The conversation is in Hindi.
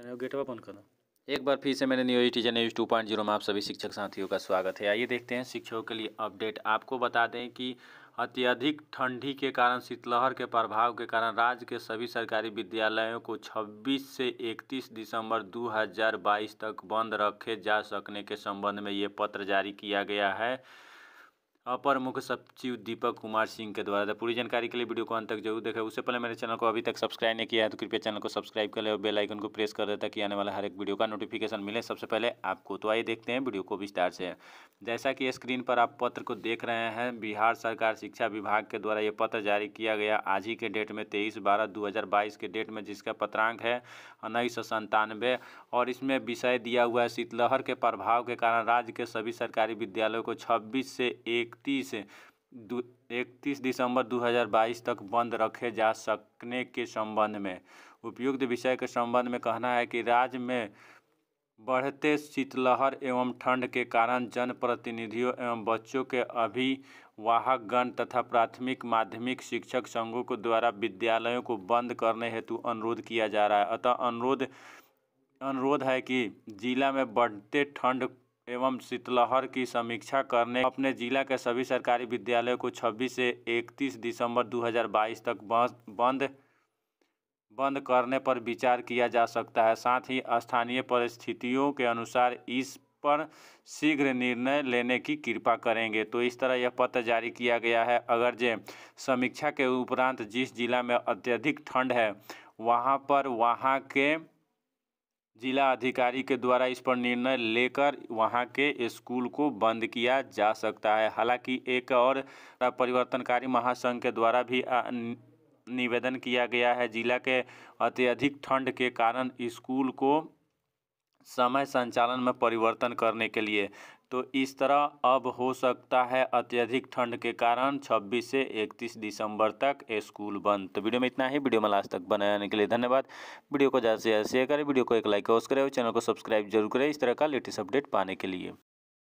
चैनल गेट ओपन करो एक बार फिर से मैंने new teacher news two point zero में आप सभी शिक्षक साथियों का स्वागत है आइए देखते हैं शिक्षकों के लिए अपडेट आपको बता दें कि अत्यधिक ठंडी के कारण शीतलहर के प्रभाव के कारण राज्य के सभी सरकारी विद्यालयों को 26 से 31 दिसंबर 2022 तक बंद रखे जा सकने के संबंध में ये पत्र जारी किया गया है अपर मुख्य सचिव दीपक कुमार सिंह के द्वारा तो पूरी जानकारी के लिए वीडियो को अंत तक जरूर देखें उससे पहले मेरे चैनल को अभी तक सब्सक्राइब नहीं किया है तो कृपया चैनल को सब्सक्राइब कर ले और बेल आइकन को प्रेस कर दे ताकि आने वाला हर एक वीडियो का नोटिफिकेशन मिले सबसे पहले आपको तो आइए देखते हैं वीडियो को विस्तार से जैसा कि स्क्रीन पर आप पत्र को देख रहे हैं बिहार सरकार शिक्षा विभाग के द्वारा ये पत्र जारी किया गया आज ही के डेट में तेईस बारह दो के डेट में जिसका पत्रांक है उन्नीस और इसमें विषय दिया हुआ है शीतलहर के प्रभाव के कारण राज्य के सभी सरकारी विद्यालयों को छब्बीस से एक इकतीस इकतीस दिसंबर 2022 तक बंद रखे जा सकने के संबंध में उपयुक्त विषय के संबंध में कहना है कि राज्य में बढ़ते शीतलहर एवं ठंड के कारण जनप्रतिनिधियों एवं बच्चों के अभिवाहकगण तथा प्राथमिक माध्यमिक शिक्षक संघों को द्वारा विद्यालयों को बंद करने हेतु अनुरोध किया जा रहा है अतः अनुरोध अनुरोध है कि जिला में बढ़ते ठंड एवं शीतलहर की समीक्षा करने अपने जिला के सभी सरकारी विद्यालयों को 26 से 31 दिसंबर 2022 तक बंद बंद करने पर विचार किया जा सकता है साथ ही स्थानीय परिस्थितियों के अनुसार इस पर शीघ्र निर्णय लेने की कृपा करेंगे तो इस तरह यह पत्र जारी किया गया है अगर जे समीक्षा के उपरांत जिस जिला में अत्यधिक ठंड है वहाँ पर वहाँ के जिला अधिकारी के द्वारा इस पर निर्णय लेकर वहां के स्कूल को बंद किया जा सकता है हालांकि एक और परिवर्तनकारी महासंघ के द्वारा भी निवेदन किया गया है जिला के अत्यधिक ठंड के कारण स्कूल को समय संचालन में परिवर्तन करने के लिए तो इस तरह अब हो सकता है अत्यधिक ठंड के कारण 26 से 31 दिसंबर तक स्कूल बंद तो वीडियो में इतना ही वीडियो में लास्ट तक बनाने के लिए धन्यवाद वीडियो को ज़्यादा से ज़्यादा शेयर करें वीडियो को एक लाइक अवश्य करें और चैनल को सब्सक्राइब जरूर करें इस तरह का लेटेस्ट अपडेट पाने के लिए